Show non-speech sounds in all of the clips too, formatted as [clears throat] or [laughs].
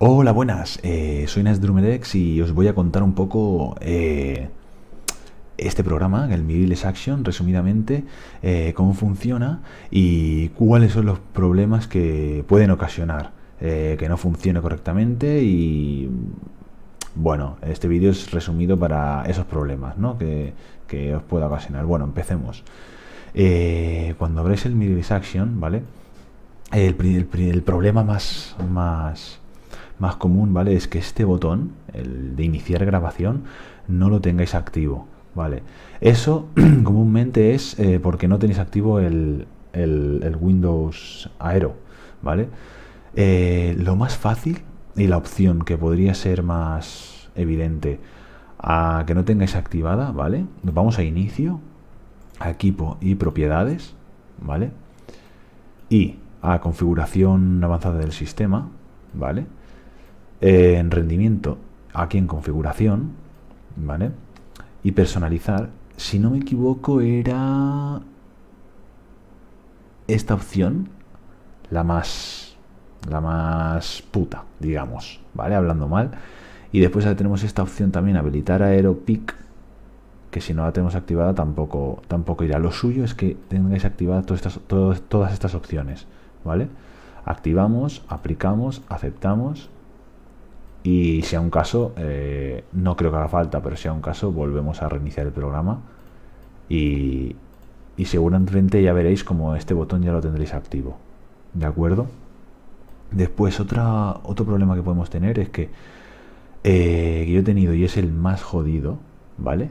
Hola, buenas. Eh, soy Nas y os voy a contar un poco eh, este programa, el Miriles Action, resumidamente, eh, cómo funciona y cuáles son los problemas que pueden ocasionar que no funcione correctamente y bueno, este vídeo es resumido para esos problemas ¿no? que, os pueda ocasionar. Bueno, empecemos. cuando abréis el Miriles Action, ¿vale? El, el problema más, más más común, ¿vale? Es que este botón, el de iniciar grabación, no lo tengáis activo, ¿vale? Eso [clears throat] comúnmente es eh, porque no tenéis activo el, Windows Aero, ¿vale? Eh, lo más fácil y la opción que podría ser más evidente a que no tengáis activada, ¿vale? Nos vamos a inicio, a equipo y propiedades, ¿vale? Y a configuración avanzada del sistema, ¿vale? en rendimiento, aquí en configuración, ¿vale? Y personalizar, si no me equivoco, era esta opción, la más, la más puta, digamos, ¿vale? Hablando mal. Y después tenemos esta opción también, habilitar AeroPic, que si no la tenemos activada tampoco, tampoco irá. Lo suyo es que tengáis activadas todas estas, todas, todas estas opciones, ¿vale? Activamos, aplicamos, aceptamos y si a un caso, eh, no creo que haga falta, pero si a un caso, volvemos a reiniciar el programa. Y, y seguramente ya veréis como este botón ya lo tendréis activo. ¿De acuerdo? Después, otro problema que podemos tener es eh, que, yo he tenido y es el más jodido, ¿vale?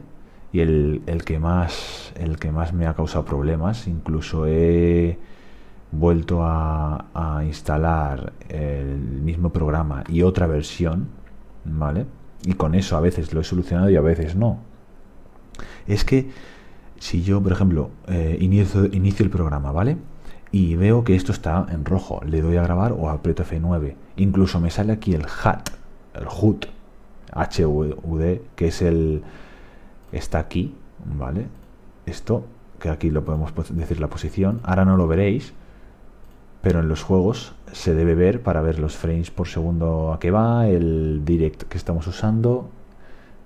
Y el, que más, el que más me ha causado problemas. Incluso he vuelto a, instalar el mismo programa y otra versión, ¿vale? Y con eso a veces lo he solucionado y a veces no. Es que si yo, por ejemplo, eh, inicio, el programa, ¿vale? Y veo que esto está en rojo, le doy a grabar o aprieto F9. Incluso me sale aquí el HUD, el HUD, HUD, que es el... está aquí, ¿vale? Esto, que aquí lo podemos decir la posición. Ahora no lo veréis, pero en los juegos se debe ver para ver los frames por segundo a qué va, el direct que estamos usando,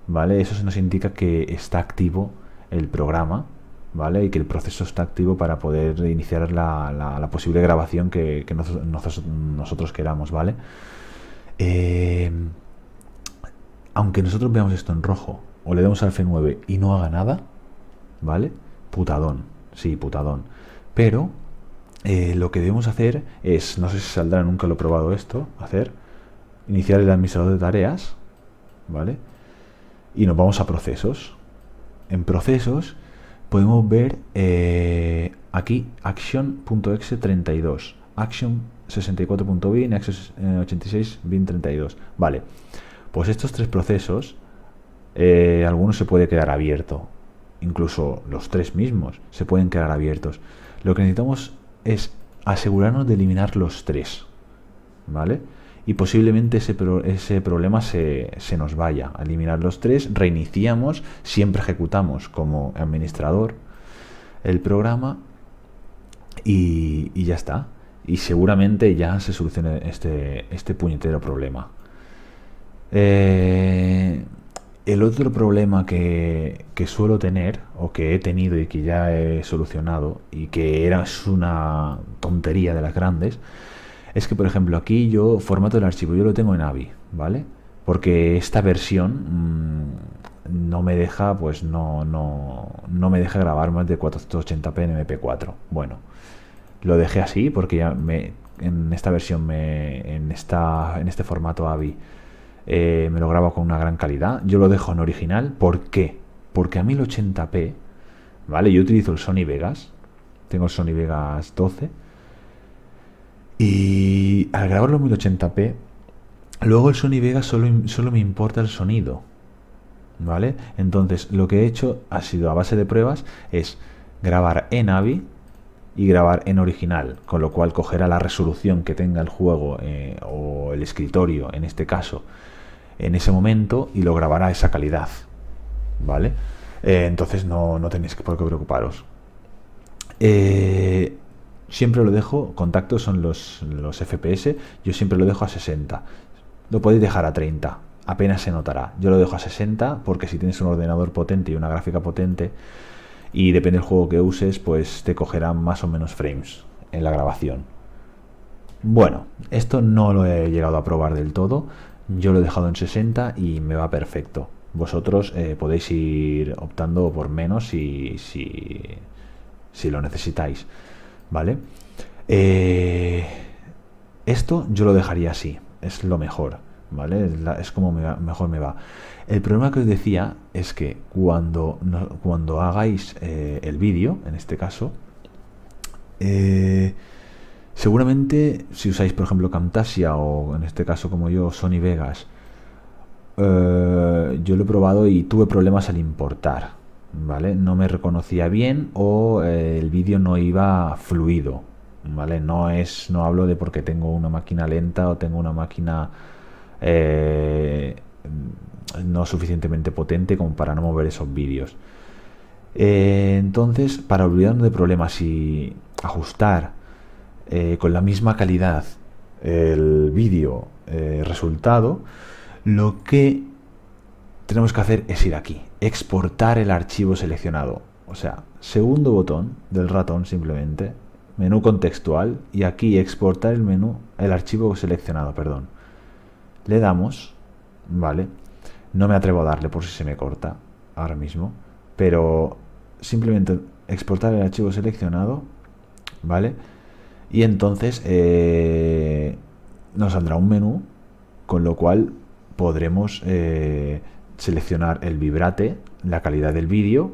¿vale? Eso nos indica que está activo el programa, ¿vale? Y que el proceso está activo para poder iniciar la, posible grabación que, nosotros queramos, ¿vale? Em, aunque nosotros veamos esto en rojo o le demos al F9 y no haga nada, ¿vale? Putadón, sí, putadón. Pero eh, lo que debemos hacer es, no sé si saldrá, nunca lo he probado esto, hacer, iniciar el administrador de tareas, ¿vale? Y nos vamos a procesos. En procesos podemos ver eh, aquí action.exe32, 64bin action 86.bin 32 eh, Vale, pues estos tres procesos, algunos se puede quedar abierto, incluso los tres mismos se pueden quedar abiertos. Lo que necesitamos es asegurarnos de eliminar los tres, ¿vale? Y posiblemente ese, ese problema se, nos vaya. a Eliminar los tres, reiniciamos, siempre ejecutamos como administrador el programa y, ya está. Y seguramente ya se solucione este, este puñetero problema. Eh, el otro problema que, suelo tener, o que he tenido y que ya he solucionado, y que era una tontería de las grandes, es que, por ejemplo, aquí yo, formato del archivo, yo lo tengo en AVI, ¿vale? Porque esta versión mm, no me deja, pues no, no, no me deja grabar más de 480p en MP4. Bueno, lo dejé así porque ya me, en esta versión, me, en, esta, en este formato AVI, eh, me lo grabo con una gran calidad. Yo lo dejo en original. ¿Por qué? Porque a 1080p, ¿vale? Yo utilizo el Sony Vegas. Tengo el Sony Vegas 12. Y al grabarlo en 1080p, luego el Sony Vegas solo, solo me importa el sonido. ¿Vale? Entonces lo que he hecho ha sido a base de pruebas es grabar en AVI y grabar en original, con lo cual cogerá la resolución que tenga el juego eh, o el escritorio en este caso en ese momento y lo grabará a esa calidad, ¿vale? Eh, entonces no, no, tenéis por qué preocuparos. Eh, siempre lo dejo, contactos son los, los FPS, yo siempre lo dejo a 60, lo podéis dejar a 30, apenas se notará. Yo lo dejo a 60 porque si tienes un ordenador potente y una gráfica potente, y depende del juego que uses, pues te cogerán más o menos frames en la grabación. Bueno, esto no lo he llegado a probar del todo, yo lo he dejado en 60 y me va perfecto. Vosotros eh, podéis ir optando por menos si, si, si lo necesitáis, ¿vale? Eh, esto yo lo dejaría así, es lo mejor. ¿vale? Es, como mejor me va. El problema que os decía es que cuando, cuando hagáis eh, el vídeo, en este caso, eh, seguramente si usáis, por ejemplo, Camtasia o en este caso como yo, Sony Vegas, eh, yo lo he probado y tuve problemas al importar, ¿vale? No me reconocía bien o el vídeo no iba fluido, ¿vale? No es, no hablo de porque tengo una máquina lenta o tengo una máquina eh, no suficientemente potente como para no mover esos vídeos. Eh, entonces, para olvidarnos de problemas y ajustar eh, con la misma calidad el vídeo resultado, lo que tenemos que hacer es ir aquí, exportar el archivo seleccionado. O sea, segundo botón del ratón simplemente, menú contextual y aquí exportar el menú, el archivo seleccionado, perdón. Le damos, ¿vale? No me atrevo a darle por si se me corta ahora mismo, pero simplemente exportar el archivo seleccionado, ¿vale? Y entonces eh, nos saldrá un menú, con lo cual podremos eh, seleccionar el vibrate, la calidad del vídeo,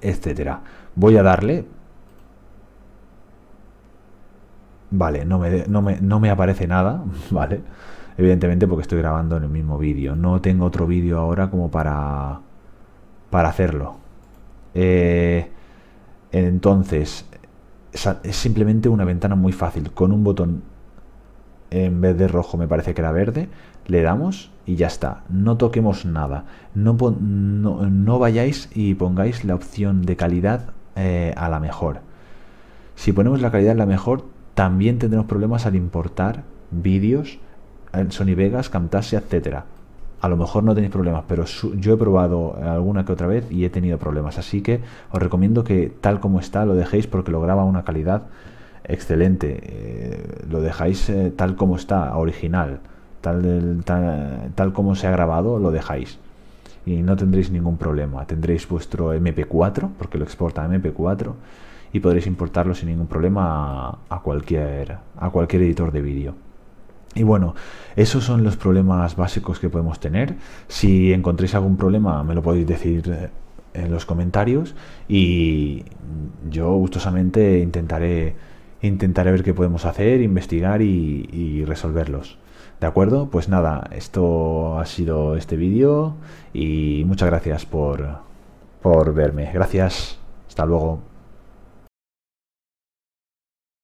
etcétera. Voy a darle. Vale, no me, no me, no me aparece nada, [laughs] ¿vale? evidentemente porque estoy grabando en el mismo vídeo. No tengo otro vídeo ahora como para, para hacerlo. Eh, entonces, es simplemente una ventana muy fácil. Con un botón en vez de rojo, me parece que era verde, le damos y ya está. No toquemos nada. No, no, vayáis y pongáis la opción de calidad eh, a la mejor. Si ponemos la calidad a la mejor, también tendremos problemas al importar vídeos Sony Vegas, Camtasia, etcétera. A lo mejor no tenéis problemas, pero yo he probado alguna que otra vez y he tenido problemas. Así que os recomiendo que tal como está lo dejéis porque lo graba una calidad excelente. Eh, lo dejáis eh, tal como está, original. Tal, tal, como se ha grabado, lo dejáis y no tendréis ningún problema. Tendréis vuestro MP4, porque lo exporta a MP4, y podréis importarlo sin ningún problema a, cualquier, a cualquier editor de vídeo. Y bueno, esos son los problemas básicos que podemos tener. Si encontréis algún problema, me lo podéis decir eh, en los comentarios y yo gustosamente intentaré ver qué podemos hacer, investigar y, resolverlos. ¿De acuerdo? Pues nada, esto ha sido este vídeo y muchas gracias por, por verme. Gracias, hasta luego.